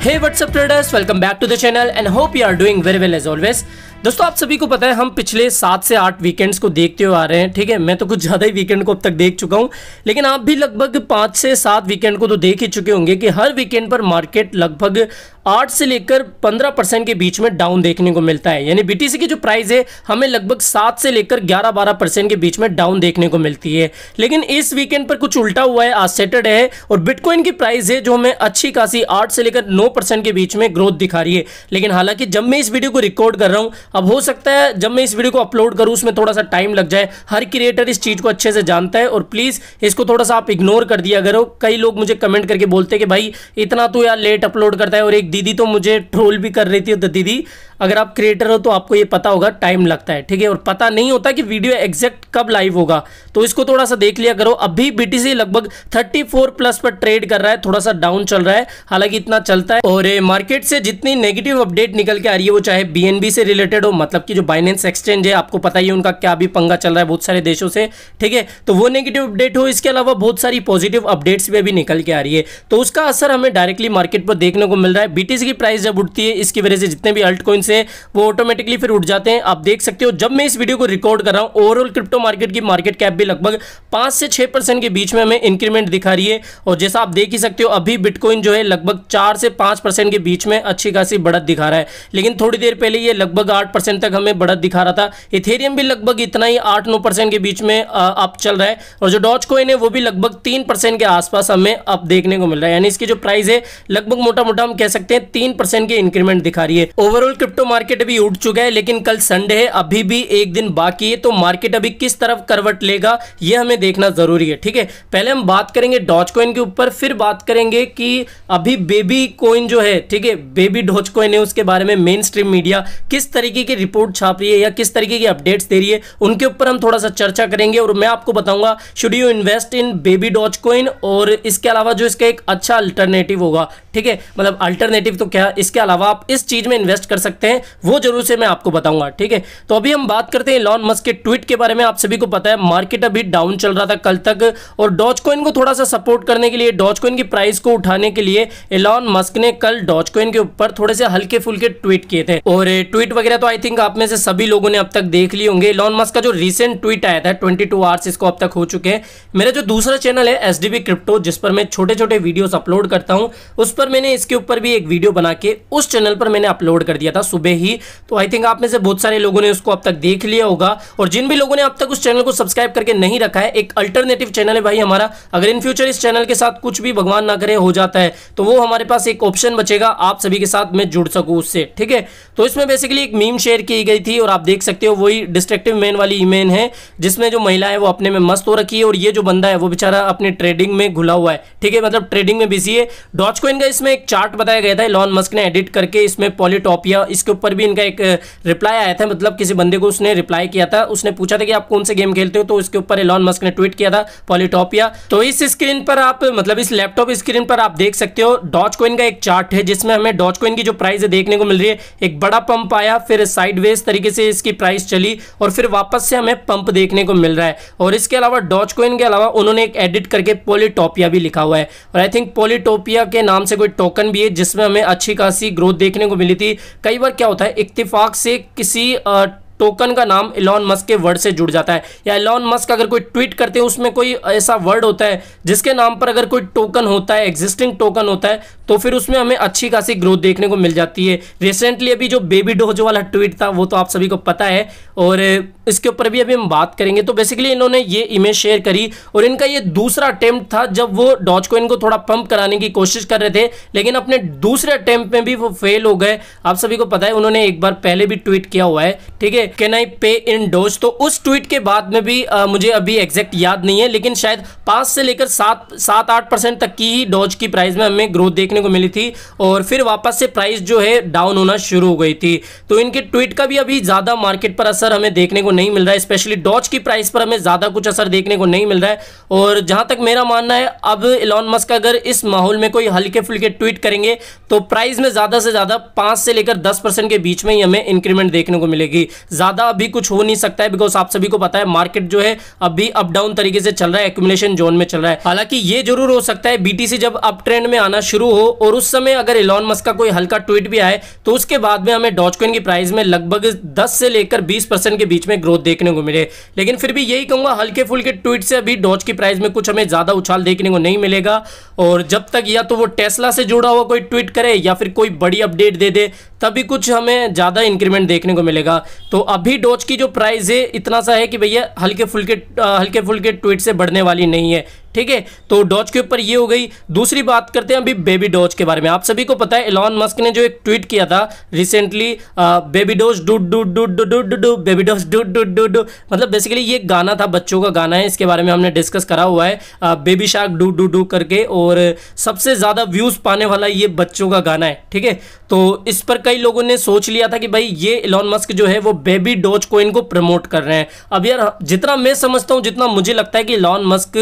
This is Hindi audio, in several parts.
Hey what's up traders welcome back to the channel and hope you are doing very well as always दोस्तों आप सभी को पता है हम पिछले सात से आठ वीकेंड्स को देखते हुए आ रहे हैं ठीक है मैं तो कुछ ज़्यादा ही वीकेंड को अब तक देख चुका हूं लेकिन आप भी लगभग पाँच से सात वीकेंड को तो देख ही चुके होंगे कि हर वीकेंड पर मार्केट लगभग आठ से लेकर पंद्रह परसेंट के बीच में डाउन देखने को मिलता है यानी बीटीसी की जो प्राइस है हमें लगभग सात से लेकर ग्यारह बारह परसेंट के बीच में डाउन देखने को मिलती है लेकिन इस वीकेंड पर कुछ उल्टा हुआ है आज सैटरडे है और बिटकॉइन की प्राइस है जो हमें अच्छी खासी आठ से लेकर नौ परसेंट के बीच में ग्रोथ दिखा रही है लेकिन हालांकि जब मैं इस वीडियो को रिकॉर्ड कर रहा हूँ अब हो सकता है जब मैं इस वीडियो को अपलोड करूँ उसमें थोड़ा सा टाइम लग जाए हर क्रिएटर इस चीज़ को अच्छे से जानता है और प्लीज़ इसको थोड़ा सा आप इग्नोर कर दिया करो कई लोग मुझे कमेंट करके बोलते कि भाई इतना तो यार लेट अपलोड करता है और एक दीदी तो मुझे ट्रोल भी कर रही थी तो दीदी अगर आप क्रिएटर हो तो आपको ये पता होगा टाइम लगता है ठीक है और पता नहीं होता कि वीडियो एग्जैक्ट कब लाइव होगा तो इसको थोड़ा सा देख लिया करो अभी बीटीसी लगभग 34 प्लस पर ट्रेड कर रहा है थोड़ा सा डाउन चल रहा है हालांकि इतना चलता है और मार्केट से जितनी नेगेटिव अपडेट निकल के आ रही है वो चाहे बीएनबी से रिलेटेड हो मतलब की जो बाइनेंस एक्सचेंज है आपको पता ही उनका क्या भी पंगा चल रहा है बहुत सारे देशों से ठीक है तो वो नेगेटिव अपडेट हो इसके अलावा बहुत सारी पॉजिटिव अपडेट्स भी अभी निकल के आ रही है तो उसका असर हमें डायरेक्टली मार्केट पर देखने को मिल रहा है बीटीसी की प्राइस जब उठती है इसकी वजह से जितने भी अल्ट कोइंस हैं वो ऑटोमेटिकली फिर उठ जाते हैं आप देख सकते हो जब मैं इस वीडियो को रिकॉर्ड कर रहा हूं ओवरऑल क्रिप्टो मार्केट की मार्केट कैप भी लगभग पांच से छह परसेंट के बीच में हमें इंक्रीमेंट दिखा रही है और जैसा आप देख ही सकते हो अभी बिटकॉइन जो है लगभग चार से पांच परसेंट के बीच में अच्छी खासी बढ़त दिखा रहा है लेकिन थोड़ी देर पहले यह लगभग आठ परसेंट तक हमें बढ़त दिखा रहा था इथेरियम भी लगभग इतना ही आठ नौ परसेंट के बीच में अप चल रहा है और जो डॉच कोइन है वो भी लगभग तीन परसेंट के आसपास हमें अप देखने को मिल रहा है यानी इसकी जो प्राइस है लगभग मोटा मोटा हम कह सकते सकते हैं तीन परसेंट की इंक्रीमेंट दिखा रही है ओवरऑल क्रिप्टो मार्केट अभी उठ चुका है लेकिन कल संडे है अभी भी एक दिन बाकी है तो मार्केट अभी किस तरफ करवट लेगा यह हमें देखना जरूरी है ठीक है पहले हम बात करेंगे डॉच कॉइन के ऊपर फिर बात करेंगे कि अभी बेबी कॉइन जो है ठीक है बेबी डॉच कॉइन है उसके बारे में मेन स्ट्रीम मीडिया किस तरीके की रिपोर्ट छाप रही है या किस तरीके की अपडेट्स दे रही है उनके ऊपर हम थोड़ा सा चर्चा करेंगे और मैं आपको बताऊंगा should you invest in Baby डॉच Coin और इसके अलावा जो इसका एक अच्छा अल्टरनेटिव होगा ठीक है मतलब अल्टरनेटिव नेगेटिव तो क्या इसके अलावा आप इस चीज़ में इन्वेस्ट कर सकते हैं वो जरूर से मैं आपको बताऊंगा ठीक है तो अभी हम बात करते हैं लॉन मस्क के ट्वीट के बारे में आप सभी को पता है मार्केट अभी डाउन चल रहा था कल तक और डॉच कोइन को थोड़ा सा सपोर्ट करने के लिए डॉच कोइन की प्राइस को उठाने के लिए एलॉन मस्क ने कल डॉच कोइन के ऊपर थोड़े से हल्के फुल्के ट्वीट किए थे और ट्वीट वगैरह तो आई थिंक आप में से सभी लोगों ने अब तक देख लिए होंगे एलॉन मस्क का जो रिसेंट ट्वीट आया था ट्वेंटी टू आवर्स इसको अब तक हो चुके हैं मेरा जो दूसरा चैनल है एस क्रिप्टो जिस पर मैं छोटे छोटे वीडियोस अपलोड करता हूँ उस पर मैंने इसके ऊपर भी एक वीडियो बना के उस चैनल पर मैंने अपलोड कर दिया था सुबह ही तो आई थिंक आप में से बहुत सारे लोगों ने उसको अब तक देख लिया होगा और जिन भी लोगों ने अब तक उस चैनल को सब्सक्राइब करके नहीं रखा है एक अल्टरनेटिव चैनल है भाई हमारा अगर इन फ्यूचर इस चैनल के साथ कुछ भी भगवान ना करे हो जाता है तो वो हमारे पास एक ऑप्शन बचेगा आप सभी के साथ मैं जुड़ सकूँ उससे ठीक है तो इसमें बेसिकली एक मीम शेयर की गई थी और आप देख सकते हो वही डिस्ट्रक्टिव मैन वाली ईमेन है जिसमें जो महिला है वो अपने में मस्त हो रखी है और ये जो बंदा है वो बेचारा अपने ट्रेडिंग में घुला हुआ है ठीक है मतलब ट्रेडिंग में बिजी है डॉच कोइन का इसमें एक चार्ट बताया गया था था इलॉन मस्क ने एडिट करके इसमें पॉलीटोपिया इसके ऊपर भी इनका एक रिप्लाई आया था मतलब किसी बंदे को उसने रिप्लाई किया था उसने पूछा था कि आप कौन से गेम खेलते हो तो उसके ऊपर इलॉन मस्क ने ट्वीट किया था पॉलीटोपिया तो इस स्क्रीन पर आप मतलब इस लैपटॉप स्क्रीन पर आप देख सकते हो डॉच कोइन का एक चार्ट है जिसमें हमें डॉच कोइन की जो प्राइस है देखने को मिल रही है एक बड़ा पंप आया फिर साइडवेज तरीके से इसकी प्राइस चली और फिर वापस से हमें पंप देखने को मिल रहा है और इसके अलावा डॉच कोइन के अलावा उन्होंने एक एडिट करके पोलिटोपिया भी लिखा हुआ है और आई थिंक पोलिटोपिया के नाम से कोई टोकन भी है जिसमें हमें अच्छी खासी ग्रोथ देखने को मिली थी कई बार क्या होता है इत्तेफाक से किसी आ, टोकन का नाम इलॉन मस्क के वर्ड से जुड़ जाता है या इलॉन मस्क अगर कोई ट्वीट करते हैं उसमें कोई ऐसा वर्ड होता है जिसके नाम पर अगर कोई टोकन होता है एग्जिस्टिंग टोकन होता है तो फिर उसमें हमें अच्छी खासी ग्रोथ देखने को मिल जाती है रिसेंटली अभी जो बेबी डोज वाला ट्वीट था वो तो आप सभी को पता है और इसके ऊपर भी अभी हम बात करेंगे तो बेसिकली इन्होंने ये इमेज शेयर करी और इनका ये दूसरा अटेम्प्ट था जब वो डॉज कोइन को थोड़ा पंप कराने की कोशिश कर रहे थे लेकिन अपने दूसरे अटेम्प्ट में भी वो फेल हो गए आप सभी को पता है उन्होंने एक बार पहले भी ट्वीट किया हुआ है ठीक है कैन आई पे इन डोज तो उस ट्वीट के बाद में भी आ, मुझे अभी एग्जैक्ट याद नहीं है लेकिन शायद पाँच से लेकर सात सात आठ परसेंट तक की ही डॉज की प्राइस में हमें ग्रोथ देखने को मिली थी और फिर वापस से प्राइस जो है डाउन होना शुरू हो गई थी तो इनके ट्वीट का भी अभी ज़्यादा मार्केट पर असर हमें देखने को नहीं मिल रहा है स्पेशली डॉच की प्राइस पर हमें ज़्यादा कुछ असर देखने को नहीं मिल रहा है और जहां तक मेरा मानना है अब इलॉन मस्क अगर इस माहौल में कोई हल्के फुल्के ट्वीट करेंगे तो प्राइस में ज़्यादा से ज़्यादा पांच से लेकर दस के बीच में ही हमें इंक्रीमेंट देखने को मिलेगी ज़्यादा अभी कुछ हो नहीं सकता है बिकॉज आप सभी को पता है मार्केट जो है अभी अप डाउन तरीके से चल रहा है एक्यूमुलेशन जोन में चल रहा है हालांकि ये जरूर हो सकता है बीटीसी जब अप ट्रेंड में आना शुरू हो और उस समय अगर इलॉन मस्क का कोई हल्का ट्वीट भी आए तो उसके बाद में हमें डॉचकॉइन की प्राइस में लगभग 10 से लेकर 20 परसेंट के बीच में ग्रोथ देखने को मिले लेकिन फिर भी यही कहूंगा हल्के फुल्के ट्वीट से अभी डॉज की प्राइस में कुछ हमें ज़्यादा उछाल देखने को नहीं मिलेगा और जब तक या तो वो टेस्ला से जुड़ा हुआ कोई ट्वीट करे या फिर कोई बड़ी अपडेट दे दे तभी कुछ हमें ज़्यादा इंक्रीमेंट देखने को मिलेगा तो अभी डॉज की जो प्राइस है इतना सा है कि भैया हल्के फुल्के हल्के फुल्के ट्वीट से बढ़ने वाली नहीं है ठीक है तो डॉज के ऊपर ये हो गई दूसरी बात करते हैं अभी बेबी डॉज के बारे में आप सभी को पता है एलॉन मस्क ने जो एक ट्वीट किया था recently Baby Doge doo doo doo doo doo doo doo Baby Doge doo doo doo doo मतलब बेसिकली ये गाना था बच्चों का गाना है इसके बारे में हमने डिस्कस करा हुआ है baby shark doo doo doo करके और सबसे ज़्यादा व्यूज़ पाने वाला ये बच्चों का गाना है ठीक है तो इस पर कई लोगों ने सोच लिया था कि भाई ये एलॉन मस्क जो है वो बेबी डॉज को इनको प्रमोट कर रहे हैं अब यार जितना मैं समझता हूँ जितना मुझे लगता है कि एलॉन मस्क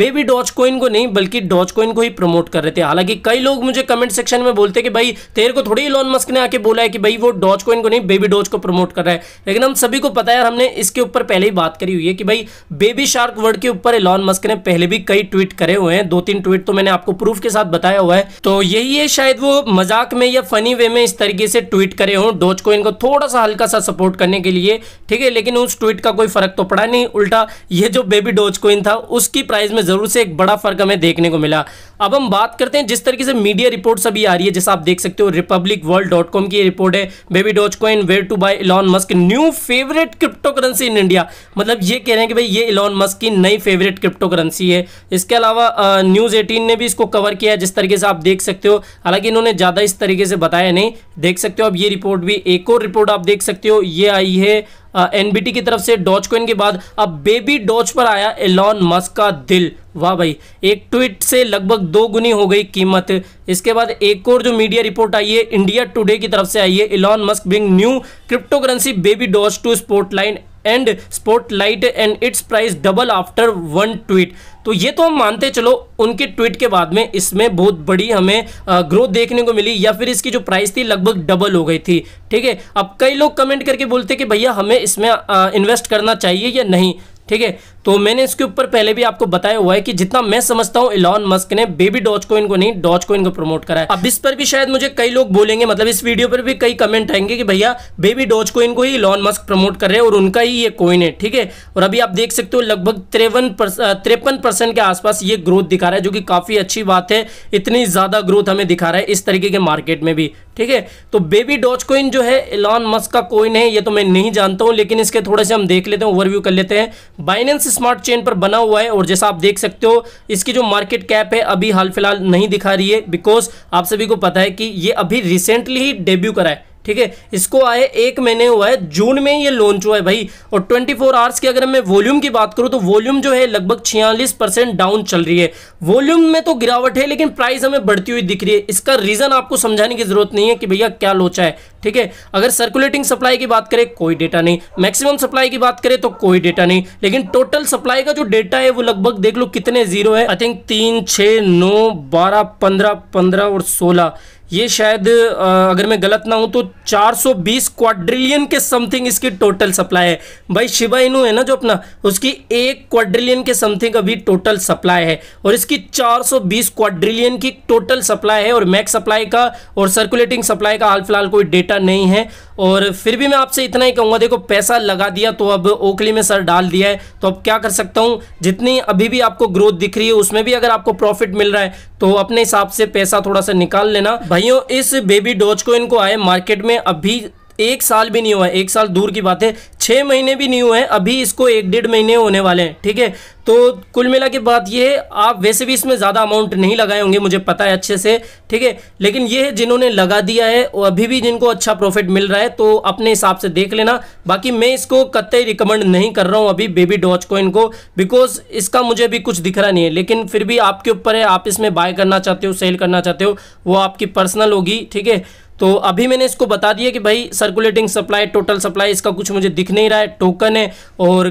बेबी भी डॉच कोइन को नहीं बल्कि डॉच कोइन को ही प्रमोट कर रहे थे हालांकि कई लोग मुझे कमेंट सेक्शन में बोलते कि भाई तेरे को थोड़ी लॉन मस्क ने आके बोला है कि भाई वो डॉच कोइन को नहीं बेबी डॉच को प्रमोट कर रहा है लेकिन हम सभी को पता है हमने इसके ऊपर पहले ही बात करी हुई है कि भाई बेबी शार्क वर्ड के ऊपर लॉन मस्क ने पहले भी कई ट्वीट करे हुए हैं दो तीन ट्वीट तो मैंने आपको प्रूफ के साथ बताया हुआ है तो यही है शायद वो मजाक में या फनी वे में इस तरीके से ट्वीट करे हों डॉच कोइन को थोड़ा सा हल्का सा सपोर्ट करने के लिए ठीक है लेकिन उस ट्वीट का कोई फर्क तो पड़ा नहीं उल्टा ये जो बेबी डॉच कोइन था उसकी प्राइस में जरूर जरूर से एक बड़ा फर्क हमें देखने को मिला अब हम बात करते हैं जिस तरीके से मीडिया रिपोर्ट्स अभी आ रही है जैसा आप देख सकते हो रिपब्लिक वर्ल्ड डॉट कॉम की रिपोर्ट है Baby डॉच Coin where to buy Elon Musk new favourite cryptocurrency in India मतलब ये कह रहे हैं कि भाई ये इलॉन मस्क की नई फेवरेट क्रिप्टो करेंसी है इसके अलावा न्यूज़ एटीन ने भी इसको कवर किया है जिस तरीके से आप देख सकते हो हालांकि इन्होंने ज़्यादा इस तरीके से बताया नहीं देख सकते हो अब ये रिपोर्ट भी एक और रिपोर्ट आप देख सकते हो ये आई है एनबीटी की तरफ से डॉच कोइन के बाद अब बेबी डॉच पर आया एलॉन मस्क का दिल वाह भाई एक ट्वीट से लगभग दो गुनी हो गई कीमत इसके बाद एक और जो मीडिया रिपोर्ट आई है इंडिया टुडे की तरफ से आई है Elon Musk being new cryptocurrency Baby Doge to sport line and spotlight and its price double after one tweet तो ये तो हम मानते चलो उनके ट्वीट के बाद में इसमें बहुत बड़ी हमें ग्रोथ देखने को मिली या फिर इसकी जो प्राइस थी लगभग डबल हो गई थी ठीक है अब कई लोग कमेंट करके बोलते कि भैया हमें इसमें इन्वेस्ट करना चाहिए या नहीं ठीक है तो मैंने इसके ऊपर पहले भी आपको बताया हुआ है कि जितना मैं समझता हूँ इलॉन मस्क ने बेबी डॉच कोइन को नहीं डॉच कोइन को प्रमोट करा है अब इस पर भी शायद मुझे कई लोग बोलेंगे मतलब इस वीडियो पर भी कई कमेंट आएंगे कि भैया बेबी डॉच कोइन को ही इलॉन मस्क प्रमोट कर रहे हैं और उनका ही ये कोइन है ठीक है और अभी आप देख सकते हो लगभग त्रेवन तिरपन परसेंट के आसपास ये ग्रोथ दिखा रहा है जो कि काफ़ी अच्छी बात है इतनी ज़्यादा ग्रोथ हमें दिखा रहा है इस तरीके के मार्केट में भी ठीक है तो बेबी डॉच कोइन जो है इलॉन मस्क का कोइन है ये तो मैं नहीं जानता हूँ लेकिन इसके थोड़े से हम देख लेते हैं ओवरव्यू कर लेते हैं बाइनेंस स्मार्ट चेन पर बना हुआ है और जैसा आप देख सकते हो इसकी जो मार्केट कैप है अभी हाल फिलहाल नहीं दिखा रही है बिकॉज आप सभी को पता है कि ये अभी रिसेंटली ही डेब्यू करा है ठीक है इसको आए एक महीने हुआ है जून में ये लॉन्च हुआ है भाई और 24 फोर आवर्स की अगर मैं वॉल्यूम की बात करूं तो वॉल्यूम जो है लगभग 46 परसेंट डाउन चल रही है वॉल्यूम में तो गिरावट है लेकिन प्राइस हमें बढ़ती हुई दिख रही है इसका रीजन आपको समझाने की जरूरत नहीं है कि भैया क्या लोचा है ठीक है अगर सर्कुलेटिंग सप्लाई की बात करें कोई डेटा नहीं मैक्सिमम सप्लाई की बात करें तो कोई डेटा नहीं लेकिन टोटल सप्लाई का जो डेटा है वो लगभग देख लो कितने जीरो है आई थिंक तीन छ नौ बारह पंद्रह पंद्रह और सोलह ये शायद अगर मैं गलत ना हूँ तो 420 क्वाड्रिलियन के समथिंग इसकी टोटल सप्लाई है भाई शिवा इनू है ना जो अपना उसकी एक क्वाड्रिलियन के समथिंग अभी टोटल सप्लाई है और इसकी 420 क्वाड्रिलियन की टोटल सप्लाई है और मैक्स सप्लाई का और सर्कुलेटिंग सप्लाई का हाल फिलहाल कोई डेटा नहीं है और फिर भी मैं आपसे इतना ही कहूँगा देखो पैसा लगा दिया तो अब ओखली में सर डाल दिया है तो अब क्या कर सकता हूँ जितनी अभी भी आपको ग्रोथ दिख रही है उसमें भी अगर आपको प्रॉफिट मिल रहा है तो अपने हिसाब से पैसा थोड़ा सा निकाल लेना भाइयों इस बेबी डॉज को इनको आए मार्केट में अभी एक साल भी नहीं हुआ है एक साल दूर की बात है छः महीने भी नहीं हुए हैं अभी इसको एक डेढ़ महीने होने वाले हैं ठीक है तो कुल मिला के बात ये है आप वैसे भी इसमें ज़्यादा अमाउंट नहीं लगाए होंगे मुझे पता है अच्छे से ठीक है लेकिन ये है जिन्होंने लगा दिया है और अभी भी जिनको अच्छा प्रॉफिट मिल रहा है तो अपने हिसाब से देख लेना बाकी मैं इसको कतई रिकमेंड नहीं कर रहा हूँ अभी बेबी डॉच कॉइन को बिकॉज इसका मुझे अभी कुछ दिख रहा नहीं है लेकिन फिर भी आपके ऊपर है आप इसमें बाय करना चाहते हो सेल करना चाहते हो वो आपकी पर्सनल होगी ठीक है तो अभी मैंने इसको बता दिया कि भाई सर्कुलेटिंग सप्लाई टोटल सप्लाई इसका कुछ मुझे दिख नहीं रहा है टोकन है और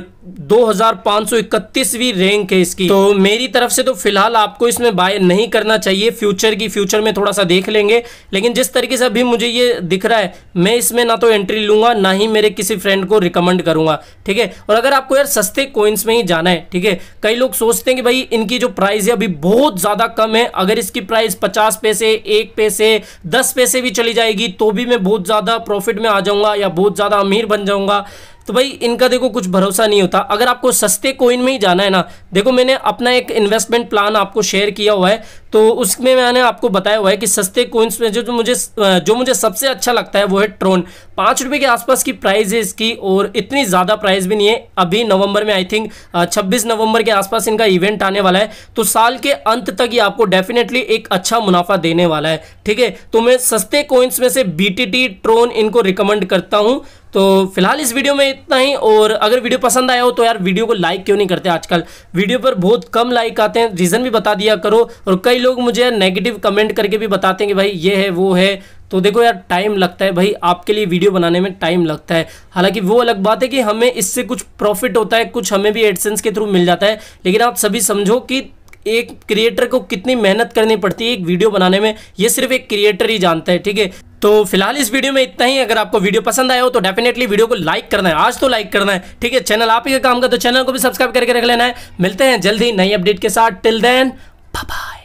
2531वीं रैंक है इसकी तो, तो मेरी तरफ से तो फिलहाल आपको इसमें बाय नहीं करना चाहिए फ्यूचर की फ्यूचर में थोड़ा सा देख लेंगे लेकिन जिस तरीके से अभी मुझे ये दिख रहा है मैं इसमें ना तो एंट्री लूंगा ना ही मेरे किसी फ्रेंड को रिकमेंड करूंगा ठीक है और अगर आपको यार सस्ते कोइंस में ही जाना है ठीक है कई लोग सोचते हैं कि भाई इनकी जो प्राइस है अभी बहुत ज़्यादा कम है अगर इसकी प्राइस पचास पैसे एक पैसे दस पैसे भी चली जाएगी तो भी मैं बहुत ज़्यादा प्रॉफिट में आ जाऊँगा या बहुत ज़्यादा अमीर बन जाऊंगा तो भाई इनका देखो कुछ भरोसा नहीं होता अगर आपको सस्ते कोइन में ही जाना है ना देखो मैंने अपना एक इन्वेस्टमेंट प्लान आपको शेयर किया हुआ है तो उसमें मैंने आपको बताया हुआ है कि सस्ते कोइंस में जो मुझे जो मुझे सबसे अच्छा लगता है वो है ट्रोन पाँच रुपये के आसपास की प्राइस है इसकी और इतनी ज़्यादा प्राइस भी नहीं है अभी नवंबर में आई थिंक 26 नवंबर के आसपास इनका इवेंट आने वाला है तो साल के अंत तक ये आपको डेफिनेटली एक अच्छा मुनाफा देने वाला है ठीक है तो मैं सस्ते कोइंस में से बी ट्रोन इनको रिकमेंड करता हूँ तो फिलहाल इस वीडियो में इतना ही और अगर वीडियो पसंद आया हो तो यार वीडियो को लाइक क्यों नहीं करते आजकल वीडियो पर बहुत कम लाइक आते हैं रीज़न भी बता दिया करो और कई कई लोग मुझे नेगेटिव कमेंट करके भी बताते हैं कि भाई ये है वो है तो देखो यार टाइम लगता है भाई आपके लिए वीडियो बनाने में टाइम लगता है हालांकि वो अलग बात है कि हमें इससे कुछ प्रॉफिट होता है कुछ हमें भी एडसेंस के थ्रू मिल जाता है लेकिन आप सभी समझो कि एक क्रिएटर को कितनी मेहनत करनी पड़ती है एक वीडियो बनाने में ये सिर्फ एक क्रिएटर ही जानता है ठीक है तो फिलहाल इस वीडियो में इतना ही अगर आपको वीडियो पसंद आया हो तो डेफिनेटली वीडियो को लाइक करना है आज तो लाइक करना है ठीक है चैनल आप ही का काम का तो चैनल को भी सब्सक्राइब करके रख लेना है मिलते हैं जल्दी नई अपडेट के साथ टिल देन बाय